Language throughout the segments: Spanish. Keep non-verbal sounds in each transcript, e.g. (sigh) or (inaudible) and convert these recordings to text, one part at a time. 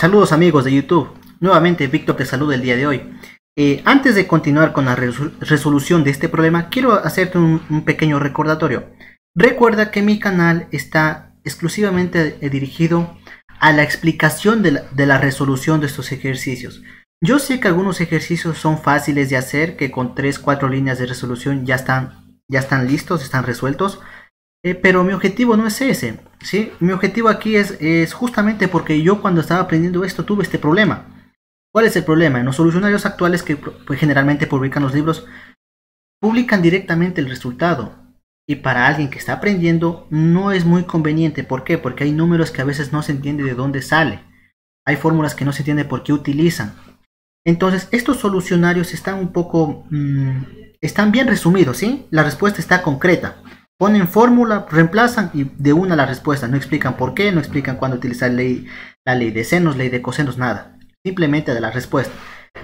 Saludos amigos de YouTube, nuevamente Víctor te saluda el día de hoy. Eh, antes de continuar con la resolución de este problema, quiero hacerte un, pequeño recordatorio. Recuerda que mi canal está exclusivamente eh, dirigido a la explicación de la, resolución de estos ejercicios. Yo sé que algunos ejercicios son fáciles de hacer, que con 3-4 líneas de resolución ya están, ya están listos, están resueltos. Eh, pero mi objetivo no es ese, ¿sí? Mi objetivo aquí es, justamente porque yo cuando estaba aprendiendo esto tuve este problema. ¿Cuál es el problema? En los solucionarios actuales que pues, generalmente publican los libros, publican directamente el resultado. Y para alguien que está aprendiendo no es muy conveniente. ¿Por qué? Porque hay números que a veces no se entiende de dónde sale. Hay fórmulas que no se entiende por qué utilizan. Entonces, estos solucionarios están un poco... Mm, están bien resumidos, ¿sí? La respuesta está concreta ponen fórmula, reemplazan y de una la respuesta. No explican por qué, no explican cuándo utilizar ley, la ley de senos, ley de cosenos, nada. Simplemente de la respuesta.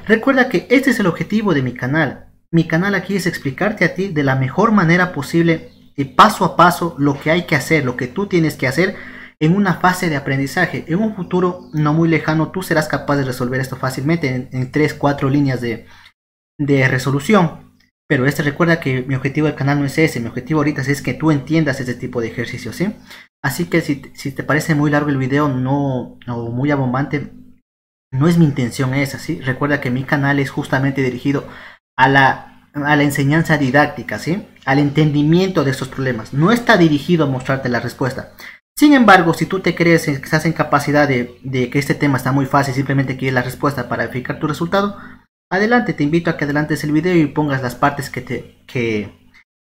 Recuerda que este es el objetivo de mi canal. Mi canal aquí es explicarte a ti de la mejor manera posible y eh, paso a paso lo que hay que hacer, lo que tú tienes que hacer en una fase de aprendizaje. En un futuro no muy lejano tú serás capaz de resolver esto fácilmente en, en 3-4 líneas de, de resolución. Pero este recuerda que mi objetivo del canal no es ese, mi objetivo ahorita es que tú entiendas este tipo de ejercicios, ¿sí? Así que si, te parece muy largo el video no, o muy abombante, no es mi intención esa, ¿sí? Recuerda que mi canal es justamente dirigido a la, a la enseñanza didáctica, ¿sí? Al entendimiento de estos problemas. No está dirigido a mostrarte la respuesta. Sin embargo, si tú te crees que estás en capacidad de, que este tema está muy fácil, simplemente quieres la respuesta para verificar tu resultado, adelante, te invito a que adelantes el video y pongas las partes que te, que,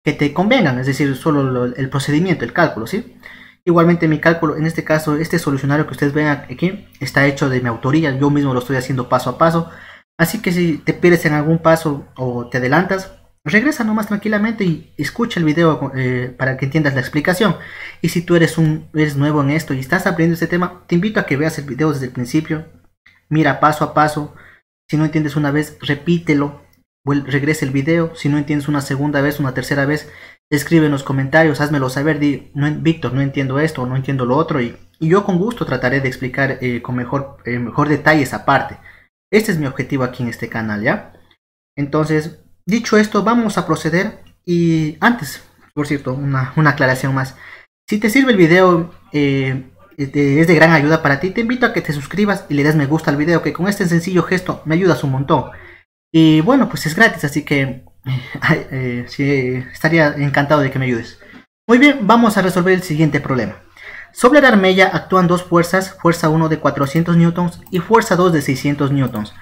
que te convengan, es decir, solo el procedimiento, el cálculo, ¿sí? Igualmente mi cálculo, en este caso, este solucionario que ustedes ven aquí, está hecho de mi autoría, yo mismo lo estoy haciendo paso a paso, así que si te pierdes en algún paso o te adelantas, regresa nomás tranquilamente y escucha el video eh, para que entiendas la explicación. Y si tú eres, un, eres nuevo en esto y estás aprendiendo este tema, te invito a que veas el video desde el principio, mira paso a paso, si no entiendes una vez, repítelo. regrese el video. Si no entiendes una segunda vez, una tercera vez, escribe en los comentarios, házmelo saber. Di, no, Víctor, no entiendo esto, no entiendo lo otro. Y, yo con gusto trataré de explicar eh, con mejor, eh, mejor detalle esa parte. Este es mi objetivo aquí en este canal, ¿ya? Entonces, dicho esto, vamos a proceder. Y antes, por cierto, una, una aclaración más. Si te sirve el video, eh, este, es de gran ayuda para ti, te invito a que te suscribas y le des me gusta al video, que con este sencillo gesto me ayudas un montón. Y bueno, pues es gratis, así que (laughs) eh, estaría encantado de que me ayudes. Muy bien, vamos a resolver el siguiente problema. Sobre la armella actúan dos fuerzas, fuerza 1 de 400 newtons y fuerza 2 de 600 newtons.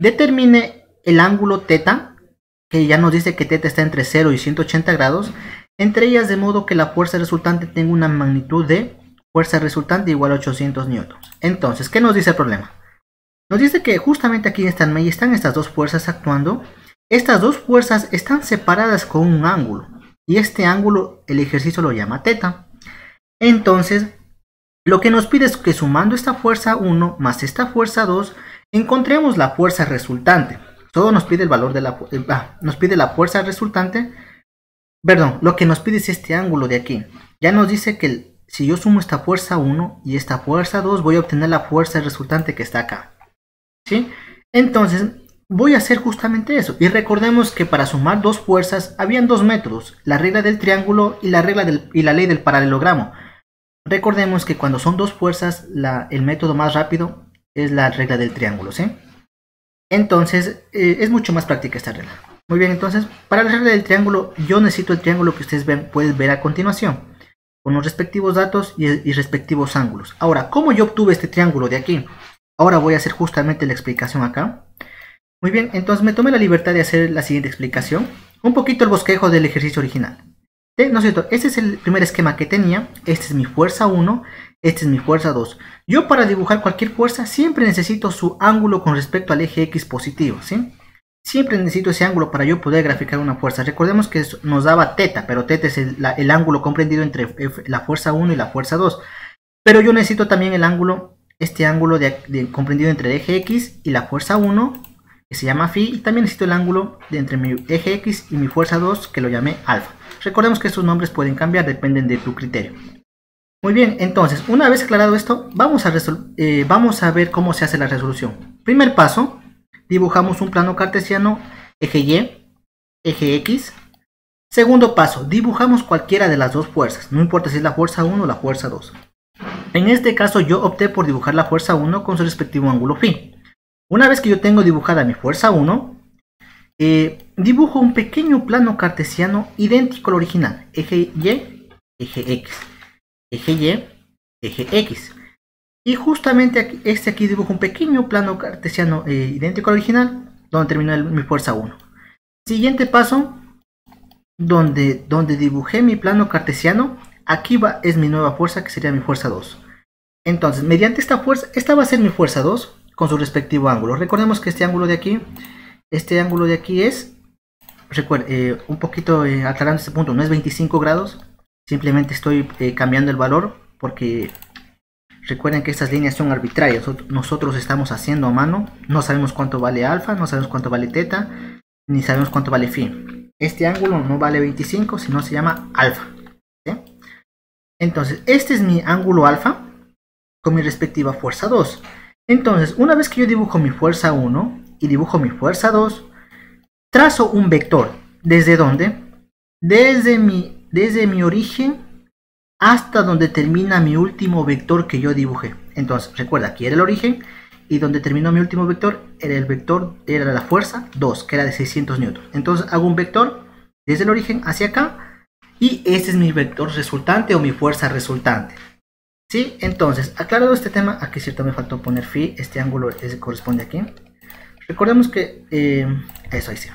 Determine el ángulo θ, que ya nos dice que θ está entre 0 y 180 grados, entre ellas de modo que la fuerza resultante tenga una magnitud de fuerza resultante igual a 800 newtons. Entonces, ¿qué nos dice el problema? Nos dice que justamente aquí en están estas dos fuerzas actuando. Estas dos fuerzas están separadas con un ángulo. Y este ángulo el ejercicio lo llama teta. Entonces, lo que nos pide es que sumando esta fuerza 1 más esta fuerza 2, encontremos la fuerza resultante. Todo nos pide el valor de la... Ah, nos pide la fuerza resultante. Perdón, lo que nos pide es este ángulo de aquí. Ya nos dice que el si yo sumo esta fuerza 1 y esta fuerza 2, voy a obtener la fuerza resultante que está acá. ¿Sí? Entonces, voy a hacer justamente eso. Y recordemos que para sumar dos fuerzas, habían dos métodos. La regla del triángulo y la, regla y la ley del paralelogramo. Recordemos que cuando son dos fuerzas, el método más rápido es la regla del triángulo, Entonces, eh, es mucho más práctica esta regla. Muy bien, entonces, para la regla del triángulo, yo necesito el triángulo que ustedes ven, pueden ver a continuación con los respectivos datos y, respectivos ángulos. Ahora, ¿cómo yo obtuve este triángulo de aquí? Ahora voy a hacer justamente la explicación acá. Muy bien, entonces me tomé la libertad de hacer la siguiente explicación. Un poquito el bosquejo del ejercicio original. ¿Sí? ¿No es cierto? Este es el primer esquema que tenía. Este es mi fuerza 1, este es mi fuerza 2. Yo para dibujar cualquier fuerza siempre necesito su ángulo con respecto al eje X positivo, ¿sí? Siempre necesito ese ángulo para yo poder graficar una fuerza. Recordemos que nos daba teta, pero teta es el, ángulo comprendido entre la fuerza 1 y la fuerza 2. Pero yo necesito también el ángulo, este ángulo de, comprendido entre eje X y la fuerza 1, que se llama phi, y también necesito el ángulo de entre mi eje X y mi fuerza 2, que lo llamé alfa. Recordemos que estos nombres pueden cambiar, dependen de tu criterio. Muy bien, entonces, una vez aclarado esto, vamos a, eh, vamos a ver cómo se hace la resolución. Primer paso, Dibujamos un plano cartesiano eje Y, eje X. Segundo paso, dibujamos cualquiera de las dos fuerzas, no importa si es la fuerza 1 o la fuerza 2. En este caso yo opté por dibujar la fuerza 1 con su respectivo ángulo phi. Una vez que yo tengo dibujada mi fuerza 1, eh, dibujo un pequeño plano cartesiano idéntico al original, eje Y, eje X, eje Y, eje X. Y justamente aquí, este aquí dibujo un pequeño plano cartesiano eh, idéntico al original, donde terminó mi fuerza 1. Siguiente paso, donde, donde dibujé mi plano cartesiano, aquí va, es mi nueva fuerza, que sería mi fuerza 2. Entonces, mediante esta fuerza, esta va a ser mi fuerza 2 con su respectivo ángulo. Recordemos que este ángulo de aquí, este ángulo de aquí es, recuerden, eh, un poquito eh, aclarando este punto, no es 25 grados, simplemente estoy cambiando el valor porque Recuerden que estas líneas son arbitrarias. Nosotros estamos haciendo a mano. No sabemos cuánto vale alfa, no sabemos cuánto vale teta, ni sabemos cuánto vale phi. Este ángulo no vale 25, sino se llama alfa. Entonces, este es mi ángulo alfa con mi respectiva fuerza 2. Entonces, una vez que yo dibujo mi fuerza 1 y dibujo mi fuerza 2, trazo un vector. ¿Desde dónde? Desde mi, desde mi origen hasta donde termina mi último vector que yo dibujé. Entonces, recuerda, aquí era el origen y donde terminó mi último vector era el vector, era la fuerza 2, que era de 600 N Entonces hago un vector desde el origen hacia acá y este es mi vector resultante o mi fuerza resultante. ¿Sí? Entonces, aclarado este tema, aquí cierto me faltó poner phi, este ángulo se corresponde aquí. Recordemos que, eh, eso ahí sí.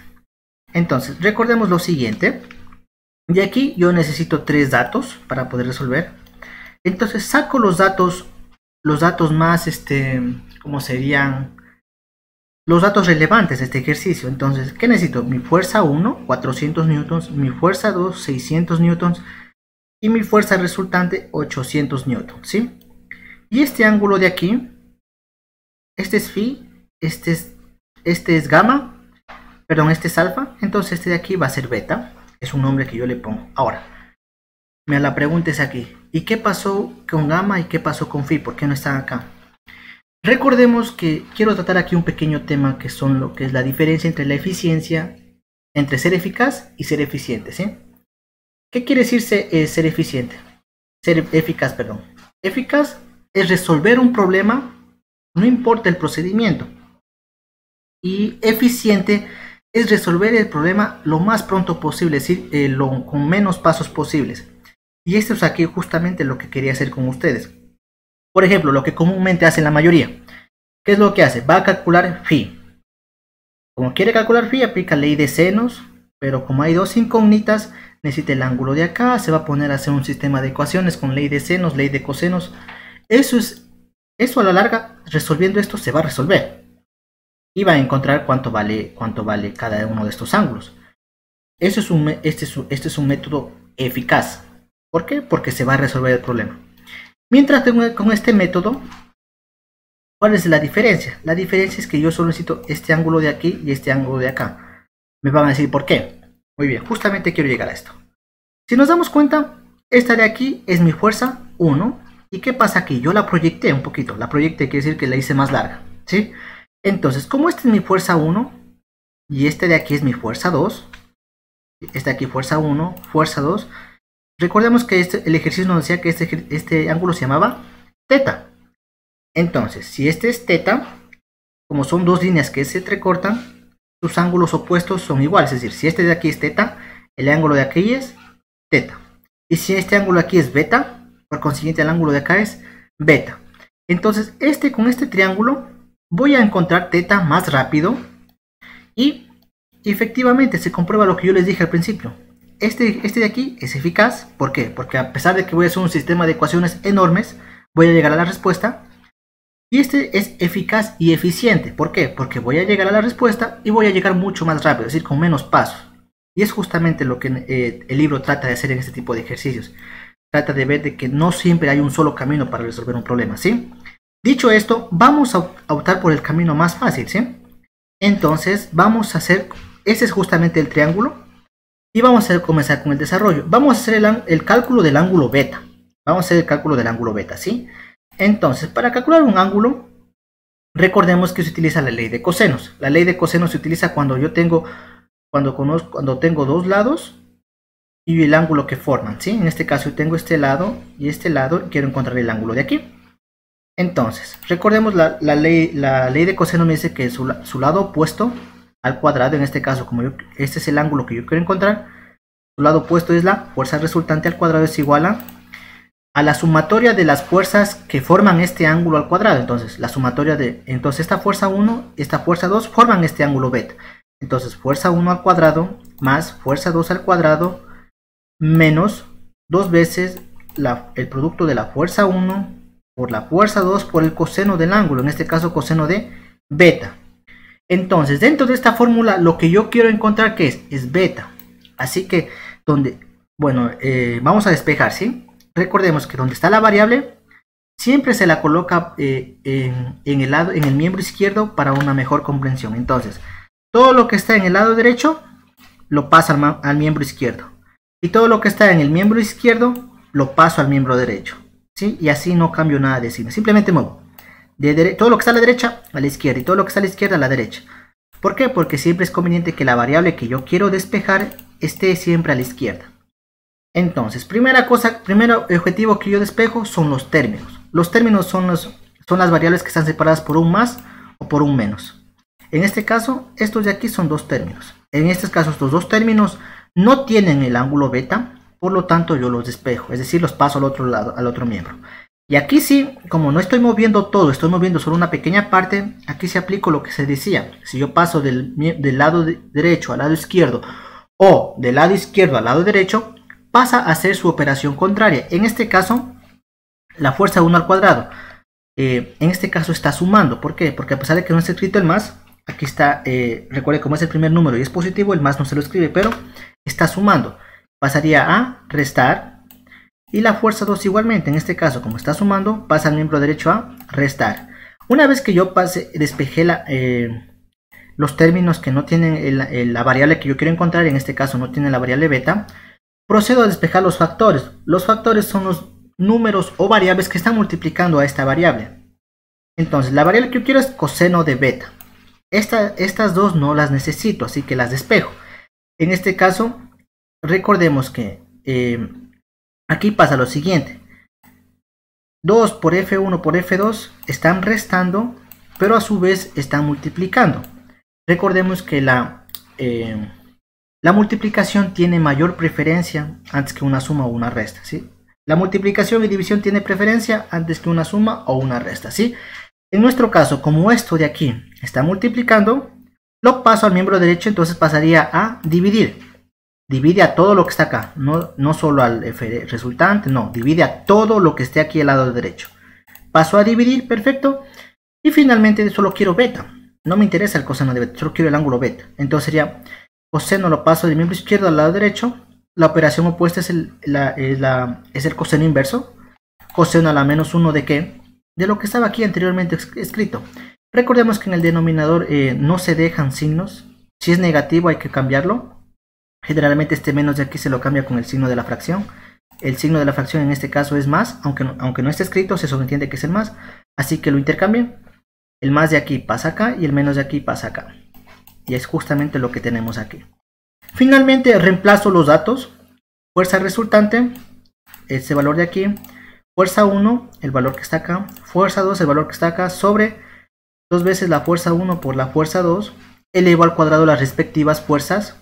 Entonces, recordemos lo siguiente. De aquí yo necesito tres datos para poder resolver. Entonces saco los datos, los datos más, este, ¿cómo serían? Los datos relevantes de este ejercicio. Entonces, ¿qué necesito? Mi fuerza 1, 400 newtons, mi fuerza 2, 600 newtons y mi fuerza resultante 800 newtons, ¿sí? Y este ángulo de aquí, este es phi, este es, este es gamma, perdón, este es alfa, entonces este de aquí va a ser beta es un nombre que yo le pongo. Ahora, me la pregunta es aquí, ¿y qué pasó con gamma y qué pasó con Phi? ¿Por qué no están acá? Recordemos que quiero tratar aquí un pequeño tema que son lo que es la diferencia entre la eficiencia, entre ser eficaz y ser eficiente, ¿Qué quiere decir eh, ser eficiente? Ser eficaz, perdón. Eficaz es resolver un problema, no importa el procedimiento. Y eficiente es resolver el problema lo más pronto posible, es decir, eh, con menos pasos posibles. Y esto es aquí justamente lo que quería hacer con ustedes. Por ejemplo, lo que comúnmente hace la mayoría. ¿Qué es lo que hace? Va a calcular phi. Como quiere calcular phi, aplica ley de senos, pero como hay dos incógnitas, necesita el ángulo de acá, se va a poner a hacer un sistema de ecuaciones con ley de senos, ley de cosenos. Eso es eso a la larga, resolviendo esto se va a resolver y va a encontrar cuánto vale, cuánto vale cada uno de estos ángulos. Eso es un, este, es, este es un método eficaz. ¿Por qué? Porque se va a resolver el problema. Mientras tengo con este método, ¿cuál es la diferencia? La diferencia es que yo solo necesito este ángulo de aquí y este ángulo de acá. Me van a decir por qué. Muy bien, justamente quiero llegar a esto. Si nos damos cuenta, esta de aquí es mi fuerza 1. ¿Y qué pasa aquí? Yo la proyecté un poquito. La proyecté quiere decir que la hice más larga. ¿Sí? Entonces, como esta es mi fuerza 1 y este de aquí es mi fuerza 2, este de aquí fuerza 1, fuerza 2, recordemos que este, el ejercicio nos decía que este, este, ángulo se llamaba teta. Entonces, si este es teta, como son dos líneas que se entrecortan, sus ángulos opuestos son iguales. Es decir, si este de aquí es teta, el ángulo de aquí es teta. Y si este ángulo aquí es beta, por consiguiente el ángulo de acá es beta. Entonces, este con este triángulo voy a encontrar teta más rápido y efectivamente se comprueba lo que yo les dije al principio. Este, este de aquí es eficaz, ¿por qué? Porque a pesar de que voy a hacer un sistema de ecuaciones enormes, voy a llegar a la respuesta. Y este es eficaz y eficiente, ¿por qué? Porque voy a llegar a la respuesta y voy a llegar mucho más rápido, es decir, con menos pasos. Y es justamente lo que eh, el libro trata de hacer en este tipo de ejercicios. Trata de ver de que no siempre hay un solo camino para resolver un problema, ¿sí? Dicho esto, vamos a optar por el camino más fácil, ¿sí? Entonces, vamos a hacer, ese es justamente el triángulo, y vamos a comenzar con el desarrollo. Vamos a hacer el, cálculo del ángulo beta. Vamos a hacer el cálculo del ángulo beta, ¿sí? Entonces, para calcular un ángulo, recordemos que se utiliza la ley de cosenos. La ley de cosenos se utiliza cuando yo tengo, cuando conozco, cuando tengo dos lados y el ángulo que forman, ¿sí? En este caso tengo este lado y este lado quiero encontrar el ángulo de aquí. Entonces, recordemos la, ley, la ley de coseno me dice que su, su, lado opuesto al cuadrado, en este caso, como este es el ángulo que yo quiero encontrar, su lado opuesto es la fuerza resultante al cuadrado es igual a, a la sumatoria de las fuerzas que forman este ángulo al cuadrado. Entonces, la sumatoria de, entonces esta fuerza 1 y esta fuerza 2 forman este ángulo beta. Entonces, fuerza 1 al cuadrado más fuerza 2 al cuadrado menos dos veces la, el producto de la fuerza 1 por la fuerza 2 por el coseno del ángulo, en este caso coseno de beta. Entonces, dentro de esta fórmula, lo que yo quiero encontrar que es, es beta. Así que, donde, bueno, eh, vamos a despejar, ¿sí? Recordemos que donde está la variable, siempre se la coloca eh, en, el lado, en el miembro izquierdo para una mejor comprensión. Entonces, todo lo que está en el lado derecho, lo pasa al, al miembro izquierdo. Y todo lo que está en el miembro izquierdo, lo paso al miembro derecho. Y así no cambio nada de signo, simplemente muevo. De todo lo que está a la derecha a la izquierda y todo lo que está a la izquierda a la derecha. ¿Por qué? Porque siempre es conveniente que la variable que yo quiero despejar esté siempre a la izquierda. Entonces, primera cosa, primero objetivo que yo despejo son los términos. Los términos son, los, son las variables que están separadas por un más o por un menos. En este caso, estos de aquí son dos términos. En este caso, estos dos términos no tienen el ángulo beta, por lo tanto, yo los despejo, es decir, los paso al otro lado, al otro miembro. Y aquí sí, como no estoy moviendo todo, estoy moviendo solo una pequeña parte, aquí se aplica lo que se decía. Si yo paso del, lado derecho al lado izquierdo o del lado izquierdo al lado derecho, pasa a hacer su operación contraria. En este caso, la fuerza 1 al cuadrado. Eh, en este caso está sumando. ¿Por qué? Porque a pesar de que no está escrito el más, aquí está, eh, recuerde como es el primer número y es positivo, el más no se lo escribe, pero está sumando pasaría a restar y la fuerza 2 igualmente, en este caso como está sumando, pasa al miembro derecho a restar. Una vez que yo pase, despejé eh, los términos que no tienen la variable que yo quiero encontrar, en este caso no tiene la variable beta, procedo a despejar los factores. Los factores son los números o variables que están multiplicando a esta variable. Entonces la variable que yo quiero es coseno de beta. estas dos no las necesito, así que las despejo. En este caso recordemos que eh, aquí pasa lo siguiente. 2 por F1 por F2 están restando, pero a su vez están multiplicando. Recordemos que la, eh, la multiplicación tiene mayor preferencia antes que una suma o una resta, ¿sí? La multiplicación y división tiene preferencia antes que una suma o una resta, ¿sí? En nuestro caso, como esto de aquí está multiplicando, lo paso al miembro derecho, entonces pasaría a dividir divide a todo lo que está acá, no, no solo al resultante, no, divide a todo lo que esté aquí al lado derecho. Paso a dividir, perfecto. Y finalmente solo quiero beta. No me interesa el coseno de beta, solo quiero el ángulo beta. Entonces sería coseno lo paso del miembro izquierdo al lado derecho. La operación opuesta es el, es el coseno inverso. Coseno a la menos 1 de qué? De lo que estaba aquí anteriormente escrito. Recordemos que en el denominador eh, no se dejan signos. Si es negativo hay que cambiarlo Generalmente este menos de aquí se lo cambia con el signo de la fracción. El signo de la fracción en este caso es más, aunque no, aunque no esté escrito, se sobreentiende que es el más. Así que lo intercambio El más de aquí pasa acá y el menos de aquí pasa acá. Y es justamente lo que tenemos aquí. Finalmente reemplazo los datos. Fuerza resultante, ese valor de aquí. Fuerza 1, el valor que está acá. Fuerza 2, el valor que está acá. Sobre dos veces la fuerza 1 por la fuerza 2. Elevo al cuadrado las respectivas fuerzas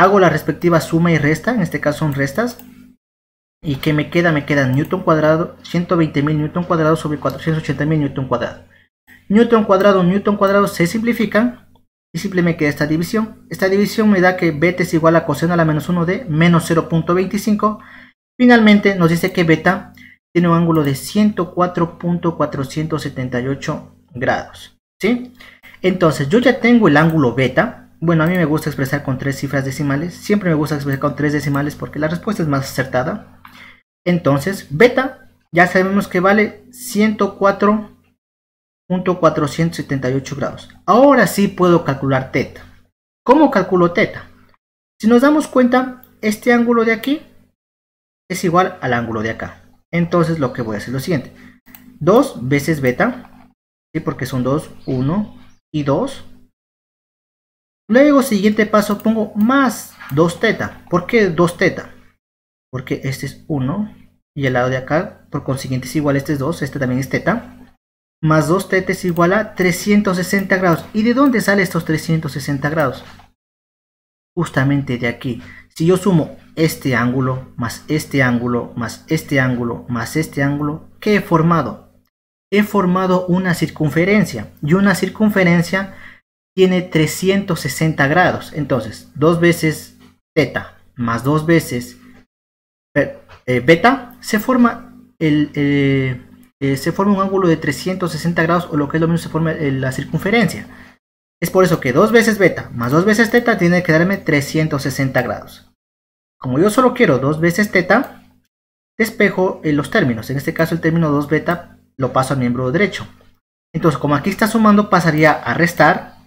Hago la respectiva suma y resta, en este caso son restas. Y que me queda, me queda newton cuadrado, 120.000 newton cuadrado sobre 480.000 newton cuadrado. Newton cuadrado, newton cuadrado se simplifican y simplemente queda esta división. Esta división me da que beta es igual a coseno a la menos 1 de menos 0.25. Finalmente nos dice que beta tiene un ángulo de 104.478 grados. ¿sí? Entonces yo ya tengo el ángulo beta, bueno, a mí me gusta expresar con tres cifras decimales. Siempre me gusta expresar con tres decimales porque la respuesta es más acertada. Entonces, beta, ya sabemos que vale 104.478 grados. Ahora sí puedo calcular teta. ¿Cómo calculo teta? Si nos damos cuenta, este ángulo de aquí es igual al ángulo de acá. Entonces lo que voy a hacer es lo siguiente. 2 veces beta, ¿sí? porque son 2, 1 y 2 Luego, siguiente paso, pongo más 2 θ. ¿Por qué 2 θ? Porque este es 1 y el lado de acá, por consiguiente, es igual. a Este es 2, este también es teta. Más 2 θ es igual a 360 grados. ¿Y de dónde salen estos 360 grados? Justamente de aquí. Si yo sumo este ángulo, más este ángulo, más este ángulo, más este ángulo, ¿qué he formado? He formado una circunferencia. Y una circunferencia tiene 360 grados. Entonces, dos veces teta más dos veces eh, eh, beta, se forma, el, eh, se forma un ángulo de 360 grados o lo que es lo mismo se forma la circunferencia. Es por eso que dos veces beta más dos veces teta tiene que darme 360 grados. Como yo solo quiero dos veces teta, despejo los términos. En este caso el término 2 beta lo paso al miembro derecho. Entonces como aquí está sumando pasaría a restar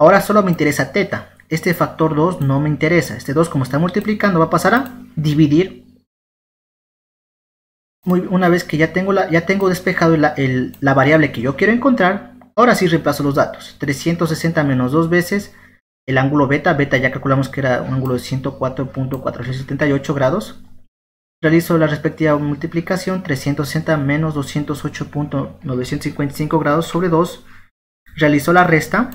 Ahora solo me interesa teta. Este factor 2 no me interesa. Este 2 como está multiplicando va a pasar a dividir. una vez que ya tengo, la, ya tengo despejado la, la variable que yo quiero encontrar, ahora sí reemplazo los datos. 360 menos 2 veces el ángulo beta. Beta ya calculamos que era un ángulo de 104.478 grados. Realizo la respectiva multiplicación. 360 menos 208.955 grados sobre 2. Realizo la resta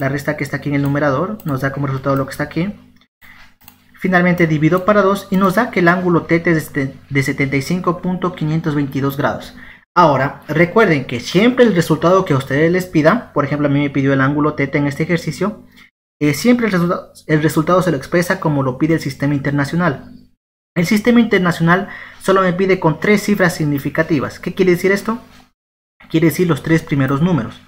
la resta que está aquí en el numerador, nos da como resultado lo que está aquí. Finalmente divido para 2 y nos da que el ángulo teta es de 75.522 grados. Ahora, recuerden que siempre el resultado que a ustedes les pida, por ejemplo a mí me pidió el ángulo teta en este ejercicio, eh, siempre el, el resultado se lo expresa como lo pide el sistema internacional. El sistema internacional solo me pide con tres cifras significativas. ¿Qué quiere decir esto? Quiere decir los tres primeros números.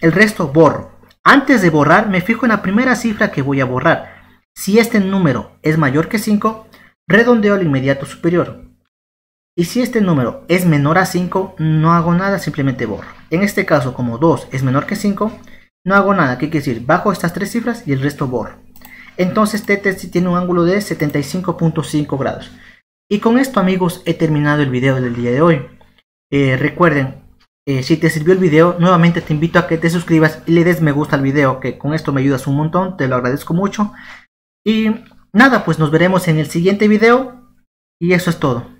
El resto borro. Antes de borrar, me fijo en la primera cifra que voy a borrar. Si este número es mayor que 5, redondeo al inmediato superior. Y si este número es menor a 5, no hago nada, simplemente borro. En este caso, como 2 es menor que 5, no hago nada, ¿qué quiere decir? Bajo estas tres cifras y el resto borro. Entonces Tete tiene un ángulo de 75.5 grados. Y con esto amigos he terminado el video del día de hoy. Eh, recuerden, eh, si te sirvió el video, nuevamente te invito a que te suscribas y le des me gusta al video, que con esto me ayudas un montón, te lo agradezco mucho. Y nada, pues nos veremos en el siguiente video y eso es todo.